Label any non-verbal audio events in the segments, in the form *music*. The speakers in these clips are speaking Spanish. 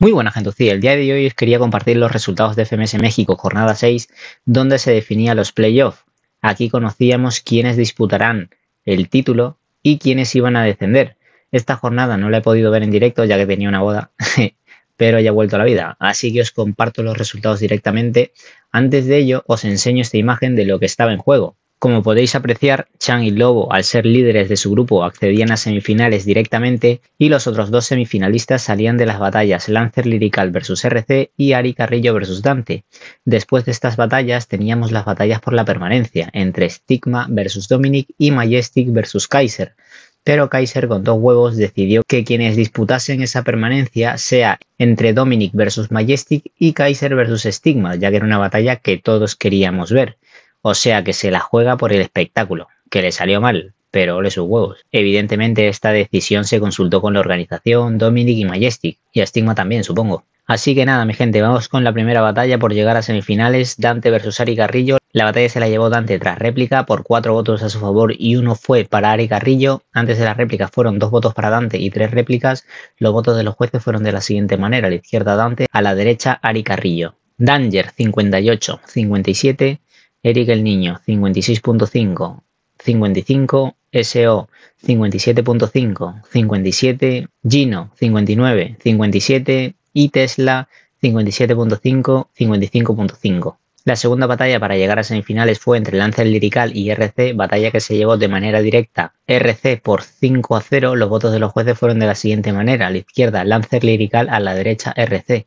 Muy buena gente. el día de hoy os quería compartir los resultados de FMS México, jornada 6, donde se definían los playoffs. Aquí conocíamos quiénes disputarán el título y quiénes iban a descender. Esta jornada no la he podido ver en directo ya que tenía una boda, *laughs* pero ya ha vuelto a la vida. Así que os comparto los resultados directamente. Antes de ello, os enseño esta imagen de lo que estaba en juego. Como podéis apreciar, Chan y Lobo, al ser líderes de su grupo, accedían a semifinales directamente y los otros dos semifinalistas salían de las batallas Lancer Lirical vs RC y Ari Carrillo vs Dante. Después de estas batallas teníamos las batallas por la permanencia entre Stigma vs Dominic y Majestic vs Kaiser, pero Kaiser con dos huevos decidió que quienes disputasen esa permanencia sea entre Dominic versus Majestic y Kaiser versus Stigma, ya que era una batalla que todos queríamos ver. O sea que se la juega por el espectáculo, que le salió mal, pero ole sus huevos. Evidentemente esta decisión se consultó con la organización, Dominic y Majestic, y a Stigma también, supongo. Así que nada, mi gente, vamos con la primera batalla por llegar a semifinales, Dante versus Ari Carrillo. La batalla se la llevó Dante tras réplica por cuatro votos a su favor y uno fue para Ari Carrillo. Antes de la réplica fueron dos votos para Dante y tres réplicas. Los votos de los jueces fueron de la siguiente manera, a la izquierda Dante, a la derecha Ari Carrillo. Danger 58, 57, Eric el Niño 56.5, 55 SO 57.5, 57 Gino 59, 57 y Tesla 57.5, 55.5. La segunda batalla para llegar a semifinales fue entre Lancer Lirical y RC, batalla que se llevó de manera directa. RC por 5 a 0, los votos de los jueces fueron de la siguiente manera, a la izquierda Lancer Lirical, a la derecha RC.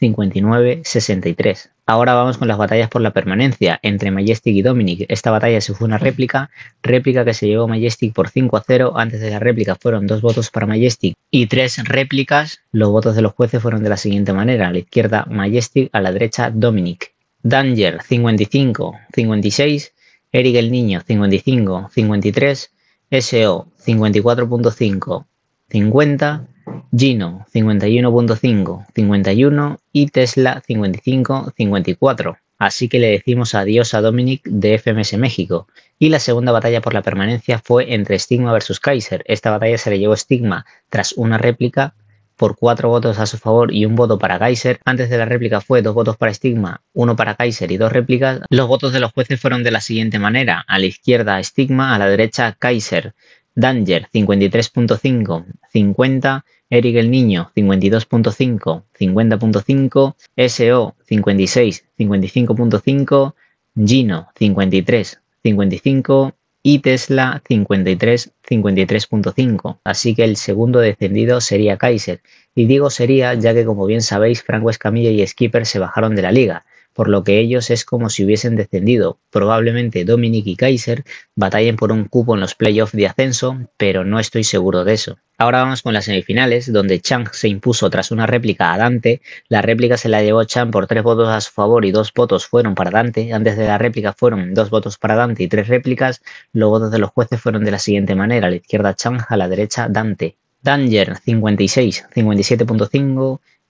59-63. Ahora vamos con las batallas por la permanencia entre Majestic y Dominic. Esta batalla se fue una réplica, réplica que se llevó Majestic por 5 a 0. Antes de la réplica fueron dos votos para Majestic y tres réplicas. Los votos de los jueces fueron de la siguiente manera: a la izquierda Majestic, a la derecha Dominic. Danger 55-56, Eric el Niño 55-53, SO 54.5-50. Gino 51.5, 51 y Tesla 55, 54. Así que le decimos adiós a Dominic de FMS México. Y la segunda batalla por la permanencia fue entre Stigma versus Kaiser. Esta batalla se le llevó Stigma tras una réplica por cuatro votos a su favor y un voto para Kaiser. Antes de la réplica fue dos votos para Stigma, uno para Kaiser y dos réplicas. Los votos de los jueces fueron de la siguiente manera. A la izquierda Stigma, a la derecha Kaiser. Danger 53.5, 50 Eric el Niño 52.5, 50.5, SO 56, 55.5, Gino 53, 55 y Tesla 53, 53.5. Así que el segundo descendido sería Kaiser. Y digo sería ya que como bien sabéis Franco Escamilla y Skipper se bajaron de la liga por lo que ellos es como si hubiesen descendido. Probablemente Dominic y Kaiser batallen por un cupo en los playoffs de ascenso, pero no estoy seguro de eso. Ahora vamos con las semifinales, donde Chang se impuso tras una réplica a Dante. La réplica se la llevó Chang por tres votos a su favor y dos votos fueron para Dante. Antes de la réplica fueron dos votos para Dante y tres réplicas. Los votos de los jueces fueron de la siguiente manera: a la izquierda Chang, a la derecha Dante. Danger 56, 57.5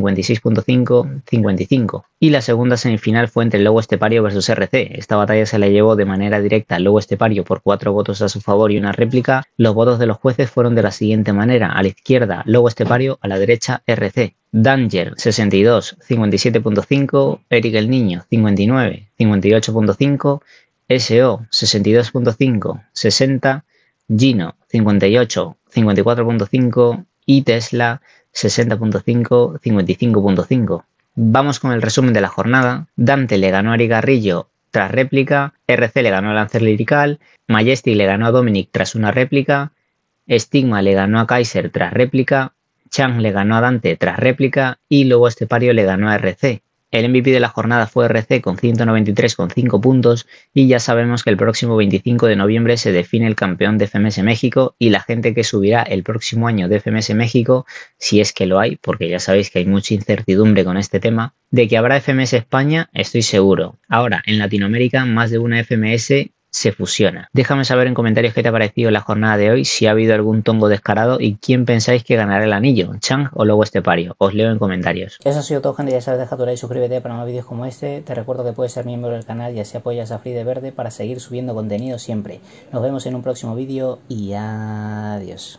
56.5-55. Y la segunda semifinal fue entre Lobo Estepario versus RC. Esta batalla se la llevó de manera directa Lobo Estepario por cuatro votos a su favor y una réplica. Los votos de los jueces fueron de la siguiente manera: a la izquierda Lobo Estepario, a la derecha RC. Danger 62, 57.5, Eric el Niño 59, 58.5, SO 62.5, 60, Gino 58, 54.5 y Tesla 60.5, 55.5. Vamos con el resumen de la jornada. Dante le ganó a Ari Garrillo tras réplica, RC le ganó a Lancer Lirical, Majestic le ganó a Dominic tras una réplica, Stigma le ganó a Kaiser tras réplica, Chang le ganó a Dante tras réplica y luego Estepario le ganó a RC. El MVP de la jornada fue RC con 193,5 puntos y ya sabemos que el próximo 25 de noviembre se define el campeón de FMS México y la gente que subirá el próximo año de FMS México, si es que lo hay, porque ya sabéis que hay mucha incertidumbre con este tema, de que habrá FMS España, estoy seguro. Ahora, en Latinoamérica, más de una FMS se fusiona. Déjame saber en comentarios qué te ha parecido la jornada de hoy, si ha habido algún tongo descarado y quién pensáis que ganará el anillo, Chang o luego este pario. Os leo en comentarios. Eso ha sido todo, gente. Ya sabes, deja tu like, suscríbete para más vídeos como este. Te recuerdo que puedes ser miembro del canal y así apoyas a Free Verde para seguir subiendo contenido siempre. Nos vemos en un próximo vídeo y adiós.